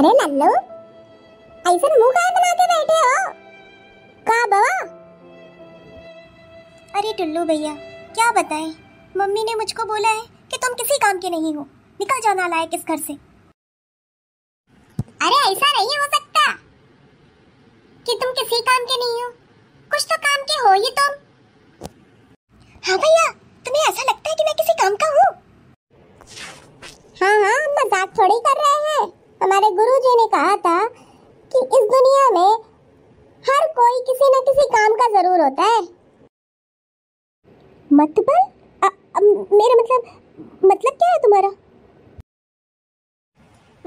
अरे नल्लो ऐसा तो मुंह काय बना के बैठे हो का बाबा अरे टुल्लू भैया क्या बताएं मम्मी ने मुझको बोला है कि तुम किसी काम के नहीं हो निकल जाना लायक इस घर से अरे ऐसा नहीं हो सकता कि तुम किसी काम के नहीं हो कुछ तो काम के हो ही तुम हाँ भैया तुम्हें ऐसा लगता है कि मैं किसी काम का हूँ हाँ हाँ मजाक थोड़ी कर रहे हैं हमारे गुरु जी ने कहा था कि इस दुनिया में हर कोई किसी न किसी काम का जरूर होता है मतबल मेरा मतलब मतलब क्या है तुम्हारा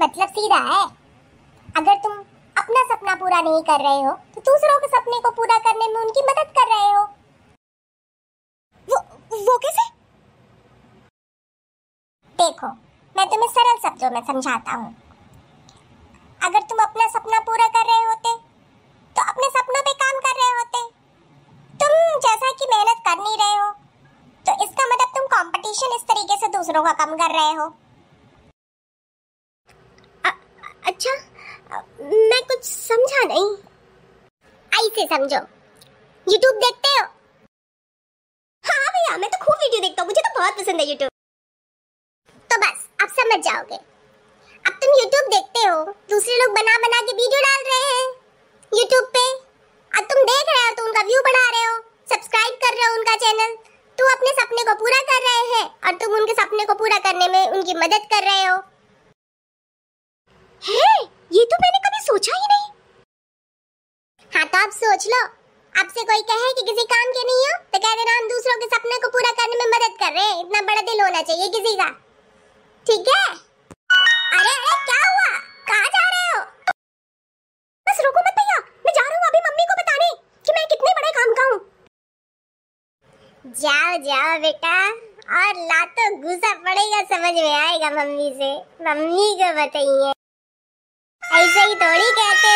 मतलब सीधा है अगर तुम अपना सपना पूरा नहीं कर रहे हो तो दूसरों के सपने को पूरा करने में उनकी मदद कर रहे हो वो वो कैसे देखो मैं तुम्हें सरल शब्दों में समझाता हूँ अगर तुम अपना सपना पूरा कर रहे होते तो अपने सपनों पे काम कर रहे होते तुम जैसा कि मेहनत कर नहीं रहे हो तो इसका मतलब तुम कंपटीशन इस तरीके से दूसरों का कम कर रहे हो अ, अच्छा मैं कुछ समझा नहीं ऐसे समझो यूट्यूब देखते हो हाँ भैया मैं तो खूब वीडियो देखता हूँ मुझे तो बहुत पसंद है यूट्यूब तो बस आप समझ जाओगे अब तुम YouTube देखते हो दूसरे लोग बना बना के वीडियो डाल रहे हैं YouTube पे अब तुम देख रहे हो तो उनका व्यू बढ़ा रहे हो सब्सक्राइब कर रहे हो उनका चैनल तू अपने सपने को पूरा कर रहे हैं और तुम उनके सपने को पूरा करने में उनकी मदद कर रहे हो हे, ये तो मैंने कभी सोचा ही नहीं हाँ तो आप सोच लो आपसे कोई कहे कि किसी काम के नहीं हो तो कह देना हम दूसरों के सपने को पूरा करने में मदद कर रहे हैं इतना बड़ा दिल होना चाहिए किसी का ठीक है जाओ जाओ बेटा और लातो तो गुस्सा पड़ेगा समझ में आएगा मम्मी से मम्मी को बताइए ऐसे ही थोड़ी कहते